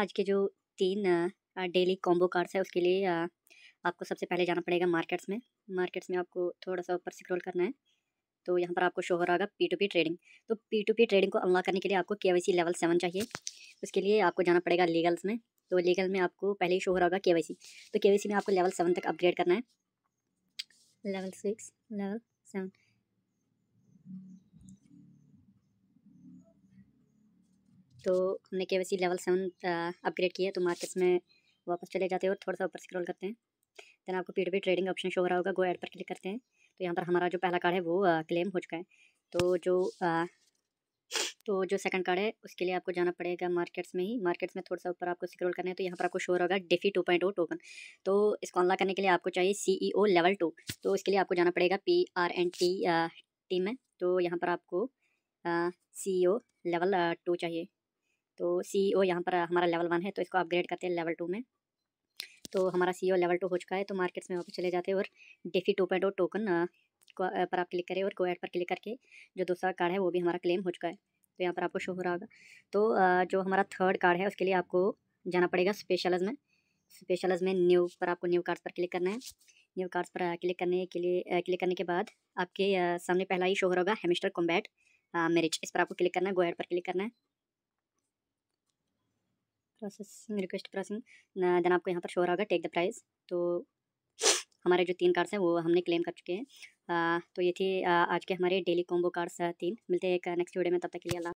आज के जो तीन डेली कॉम्बो कार्ड्स है उसके लिए आपको सबसे पहले जाना पड़ेगा मार्केट्स में मार्केट्स में आपको थोड़ा सा ऊपर स्क्रॉल करना है तो यहाँ पर आपको शो हो रहा होगा पी टू पी ट्रेडिंग तो पी टू पी ट्रेडिंग को अनलॉक करने के लिए आपको के लेवल सेवन चाहिए उसके लिए आपको जाना पड़ेगा लीगल्स में तो लीगल में आपको पहले ही शो हो रहा होगा के तो के में आपको लेवल सेवन तक अपग्रेड करना है लेवल सिक्स लेवल सेवन तो हमने के लेवल सेवन अपग्रेड किया तो मार्केट्स में वापस चले जाते हैं और थोड़ा सा ऊपर स्क्रॉल करते हैं देन आपको P to P trading option show हो रहा होगा गो एड पर क्लिक करते हैं तो यहाँ पर हमारा जो पहला कार्ड है वो क्लेम हो चुका है तो जो आ, तो जो सेकंड कार्ड है उसके लिए आपको जाना पड़ेगा मार्केट्स में ही मार्केट्स में थोड़ा सा ऊपर आपको स्क्रॉल करना है तो यहाँ पर आपको शोर होगा DeFi two point O token तो इसको अनलॉक करने के लिए आपको चाहिए सी ई ओ लेवल टू तो इसके लिए आपको जाना पड़ेगा P R N T team में तो यहाँ पर आपको सी ई लेवल टू चाहिए तो सी ओ e यहाँ पर हमारा लेवल वन है तो इसको अपग्रेड करते हैं लेवल टू में तो हमारा सी ओ लेवल टू हो चुका है तो मार्केट्स में वापस चले जाते हैं और डेफी टू पॉइंट टोकन पर आप क्लिक करें और कोएड पर क्लिक करके जो दूसरा कार्ड है वो भी हमारा क्लेम हो चुका है तो यहाँ पर आपको शो हो रहा होगा तो जो हमारा थर्ड कार्ड है उसके लिए आपको जाना पड़ेगा स्पेशलज में स्पेशलज में न्यू पर आपको न्यू कार्ड्स पर क्लिक करना है न्यू कार्ड्स पर क्लिक करने के लिए क्लिक करने के बाद आपके सामने पहला ही शो हो रहा होगा हेमिस्टर कॉम्बैट मेरिज इस पर आपको क्लिक करना है गोएड पर क्लिक करना है प्रोसेसिंग रिक्वेस्ट प्रोसेसिंग देन आपको यहाँ पर शोर होगा टेक द प्राइस तो हमारे जो तीन कार्ड्स हैं वो हमने क्लेम कर चुके हैं तो ये थी आज के हमारे डेली कॉम्बो कार्ड्स तीन मिलते हैं एक नेक्स्ट वीडियो में तब तक के लिए अल्लाह